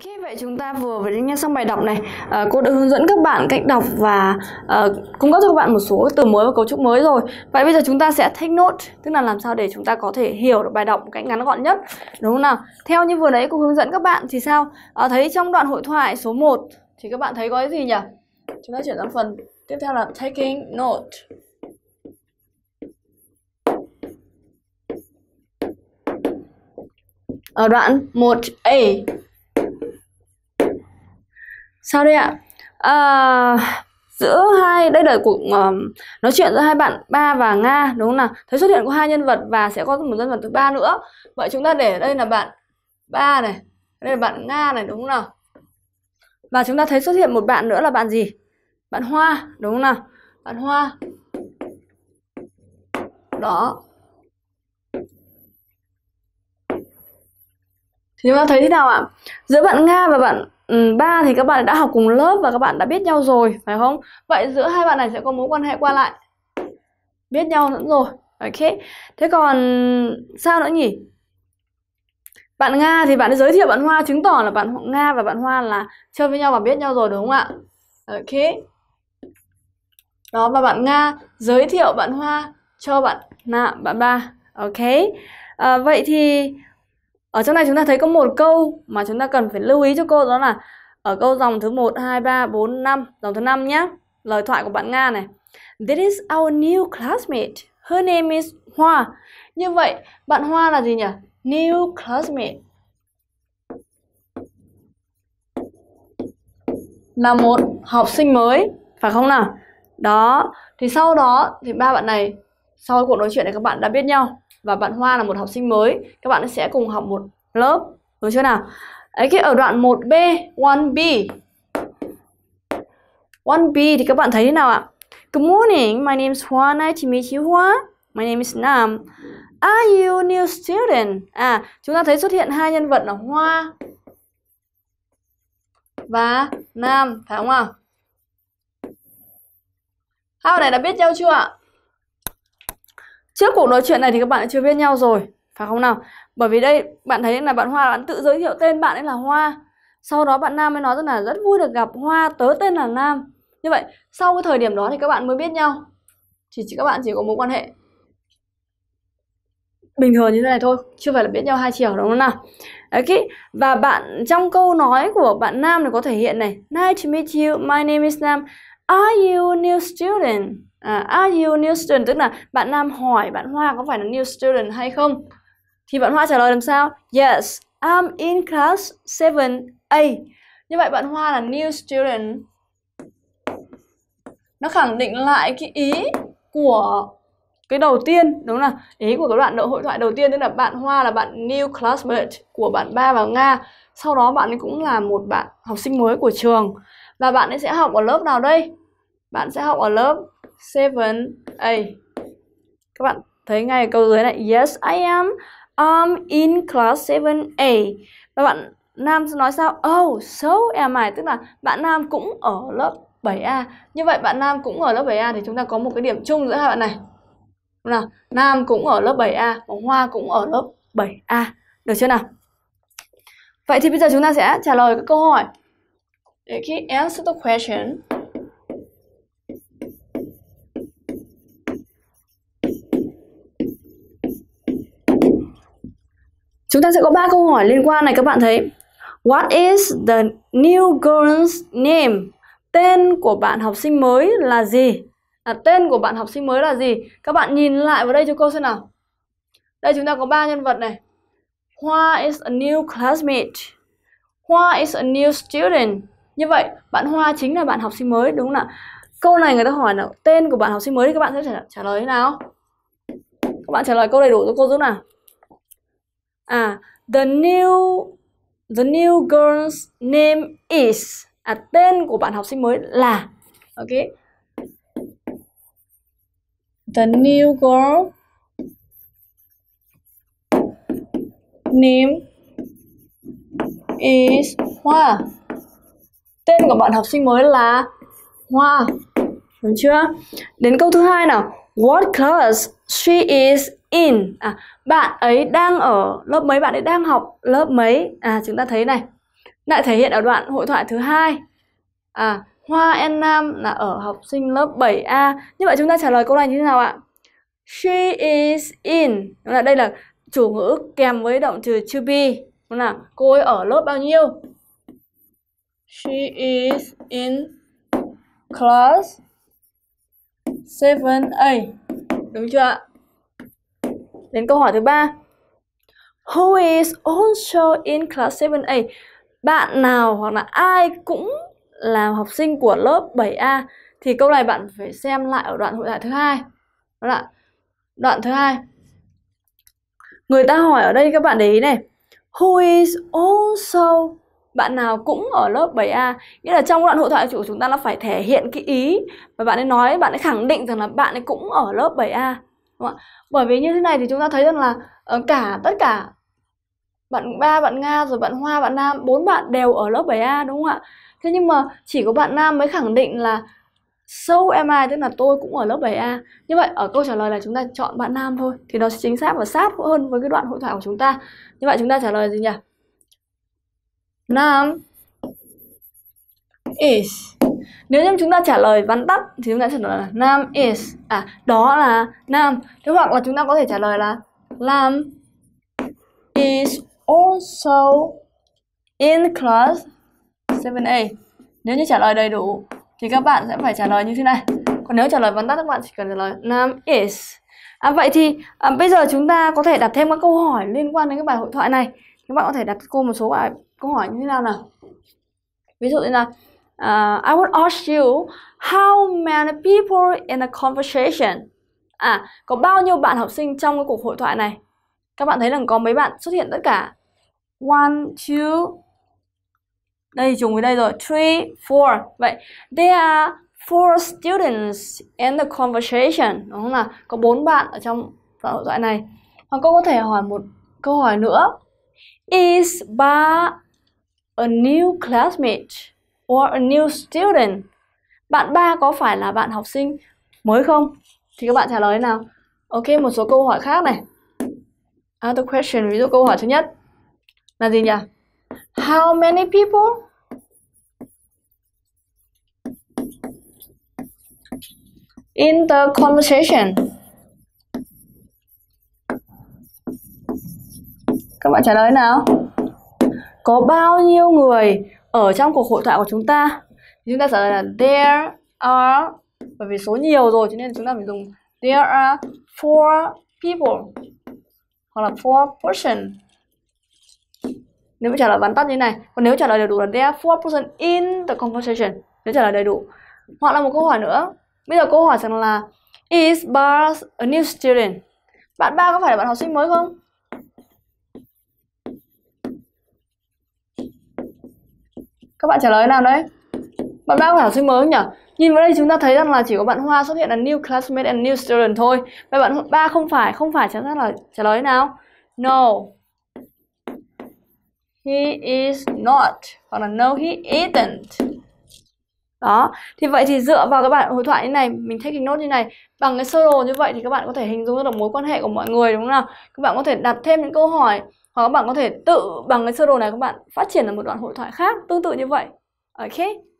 Khi vậy chúng ta vừa vừa nghe xong bài đọc này, à, cô đã hướng dẫn các bạn cách đọc và à, cung cấp cho các bạn một số từ mới và cấu trúc mới rồi. Vậy bây giờ chúng ta sẽ take note, tức là làm sao để chúng ta có thể hiểu được bài đọc một cách ngắn gọn nhất, đúng không nào? Theo như vừa nãy cô hướng dẫn các bạn thì sao? À, thấy trong đoạn hội thoại số 1 thì các bạn thấy có cái gì nhỉ? Chúng ta chuyển sang phần tiếp theo là taking note. Ở đoạn 1A sao đây ạ à, giữa hai đây là cuộc uh, nói chuyện giữa hai bạn ba và nga đúng không nào thấy xuất hiện của hai nhân vật và sẽ có một nhân vật thứ ba nữa vậy chúng ta để đây là bạn ba này đây là bạn nga này đúng không nào và chúng ta thấy xuất hiện một bạn nữa là bạn gì bạn hoa đúng không nào bạn hoa đó thì chúng ta thấy thế nào ạ giữa bạn nga và bạn Ừ, ba thì các bạn đã học cùng lớp và các bạn đã biết nhau rồi phải không vậy giữa hai bạn này sẽ có mối quan hệ qua lại biết nhau nữa rồi ok thế còn sao nữa nhỉ bạn nga thì bạn giới thiệu bạn hoa chứng tỏ là bạn nga và bạn hoa là chơi với nhau và biết nhau rồi đúng không ạ ok đó và bạn nga giới thiệu bạn hoa cho bạn nạ bạn ba ok à, vậy thì ở trong này chúng ta thấy có một câu mà chúng ta cần phải lưu ý cho cô đó là ở câu dòng thứ 1, 2, 3, 4, 5, dòng thứ 5 nhé. Lời thoại của bạn Nga này. This is our new classmate. Her name is Hoa. Như vậy, bạn Hoa là gì nhỉ? New classmate. Là một học sinh mới, phải không nào? Đó, thì sau đó thì ba bạn này sau cuộc nói chuyện này các bạn đã biết nhau và bạn Hoa là một học sinh mới các bạn sẽ cùng học một lớp được chưa nào ấy cái ở đoạn 1B 1B 1B thì các bạn thấy thế nào ạ Good morning, my name is Hoa, nice to meet you Hoa My name is Nam Are you new student? À, chúng ta thấy xuất hiện hai nhân vật là Hoa và Nam, phải không ạ? Hai bạn này đã biết nhau chưa ạ? Trước cuộc nói chuyện này thì các bạn đã chưa biết nhau rồi, phải không nào? Bởi vì đây bạn thấy là bạn Hoa bạn tự giới thiệu tên bạn ấy là Hoa. Sau đó bạn Nam mới nói rất là rất vui được gặp Hoa, tớ tên là Nam. Như vậy, sau cái thời điểm đó thì các bạn mới biết nhau. Chỉ, chỉ các bạn chỉ có mối quan hệ bình thường như thế này thôi chưa phải là biết nhau hai chiều đúng không nào ok và bạn trong câu nói của bạn nam thì có thể hiện này nice to meet you my name is nam are you a new student à, Are you new student? Tức là bạn Nam hỏi bạn Hoa có phải là new student hay không? Thì bạn Hoa trả lời làm sao? Yes, I'm in class 7A. Như vậy bạn Hoa là new student. Nó khẳng định lại cái ý của cái đầu tiên đúng không nào? ý của cái đoạn hội thoại đầu tiên tức là bạn Hoa là bạn new classmate của bạn Ba và Nga sau đó bạn ấy cũng là một bạn học sinh mới của trường và bạn ấy sẽ học ở lớp nào đây bạn sẽ học ở lớp seven A, các bạn thấy ngay ở câu dưới này yes I am I'm um, in class Seven a và bạn nam nói sao oh so am I tức là bạn nam cũng ở lớp 7A như vậy bạn nam cũng ở lớp 7A thì chúng ta có một cái điểm chung giữa hai bạn này nào nam cũng ở lớp 7A và hoa cũng ở lớp 7A được chưa nào vậy thì bây giờ chúng ta sẽ trả lời các câu hỏi để khi answer the question Chúng ta sẽ có ba câu hỏi liên quan này các bạn thấy. What is the new girl's name? Tên của bạn học sinh mới là gì? À, tên của bạn học sinh mới là gì? Các bạn nhìn lại vào đây cho cô xem nào. Đây chúng ta có ba nhân vật này. Hoa is a new classmate. Hoa is a new student. Như vậy, bạn Hoa chính là bạn học sinh mới đúng không nào? Câu này người ta hỏi là tên của bạn học sinh mới thì các bạn sẽ trả, trả lời thế nào? Các bạn trả lời câu đầy đủ cho cô giúp nào à the new the new girl's name is à tên của bạn học sinh mới là ok the new girl name is Hoa tên của bạn học sinh mới là Hoa đúng chưa đến câu thứ hai nào what class she is in à bạn ấy đang ở lớp mấy bạn ấy đang học lớp mấy à chúng ta thấy này lại thể hiện ở đoạn hội thoại thứ hai à Hoa An Nam là ở học sinh lớp 7A như vậy chúng ta trả lời câu này như thế nào ạ she is in là đây là chủ ngữ kèm với động từ to be đúng là cô ấy ở lớp bao nhiêu she is in class 7A đúng chưa ạ Đến câu hỏi thứ ba. Who is also in class 7A? Bạn nào hoặc là ai cũng là học sinh của lớp 7A thì câu này bạn phải xem lại ở đoạn hội thoại thứ hai. Đó đoạn thứ hai. Người ta hỏi ở đây các bạn để ý này. Who is also bạn nào cũng ở lớp 7A nghĩa là trong đoạn hội thoại chủ chúng ta nó phải thể hiện cái ý và bạn ấy nói bạn ấy khẳng định rằng là bạn ấy cũng ở lớp 7A Đúng Bởi vì như thế này thì chúng ta thấy rằng là ờ, cả tất cả bạn ba bạn nga rồi bạn hoa bạn nam bốn bạn đều ở lớp 7a đúng không ạ thế nhưng mà chỉ có bạn nam mới khẳng định là so am I tức là tôi cũng ở lớp 7A như vậy ở câu trả lời là chúng ta chọn bạn nam thôi thì nó sẽ chính xác và sát hơn với cái đoạn hội thoại của chúng ta như vậy chúng ta trả lời gì nhỉ nam is nếu như chúng ta trả lời vắn tắt thì chúng ta sẽ nói là nam is à đó là nam thế hoặc là chúng ta có thể trả lời là Nam is also in class 7A nếu như trả lời đầy đủ thì các bạn sẽ phải trả lời như thế này còn nếu trả lời vắn tắt các bạn chỉ cần trả lời nam is à, vậy thì à, bây giờ chúng ta có thể đặt thêm các câu hỏi liên quan đến cái bài hội thoại này các bạn có thể đặt cô một số bài câu hỏi như thế nào nào ví dụ như là uh, I would ask you how many people in the conversation. À, có bao nhiêu bạn học sinh trong cái cuộc hội thoại này? Các bạn thấy rằng có mấy bạn xuất hiện tất cả. One, two, đây trùng với đây rồi, three, four. Vậy, there are four students in the conversation. Đúng không nào? Có bốn bạn ở trong đoạn hội thoại này. Hoặc cô có thể hỏi một câu hỏi nữa. Is ba a new classmate? or a new student. Bạn ba có phải là bạn học sinh mới không? Thì các bạn trả lời nào? Ok, một số câu hỏi khác này. Other question, ví dụ câu hỏi thứ nhất là gì nhỉ? How many people? In the conversation. Các bạn trả lời nào? Có bao nhiêu người ở trong cuộc hội thoại của chúng ta thì chúng ta sẽ là there are bởi vì số nhiều rồi cho nên chúng ta phải dùng there are four people hoặc là four person nếu trả lời vắn tắt như này còn nếu trả lời đầy đủ là there are four person in the conversation nếu trả lời đầy đủ hoặc là một câu hỏi nữa bây giờ câu hỏi rằng là is Bart a new student bạn ba có phải là bạn học sinh mới không các bạn trả lời nào đấy bạn ba có khảo sinh mới nhỉ nhìn vào đây chúng ta thấy rằng là chỉ có bạn hoa xuất hiện là new classmate and new student thôi vậy bạn ba không phải không phải chính xác là trả lời nào no he is not hoặc là no he isn't đó thì vậy thì dựa vào các bạn hội thoại như này mình take hình nốt như này bằng cái sơ đồ như vậy thì các bạn có thể hình dung được mối quan hệ của mọi người đúng không nào các bạn có thể đặt thêm những câu hỏi hoặc các bạn có thể tự bằng cái sơ đồ này các bạn phát triển được một đoạn hội thoại khác tương tự như vậy ok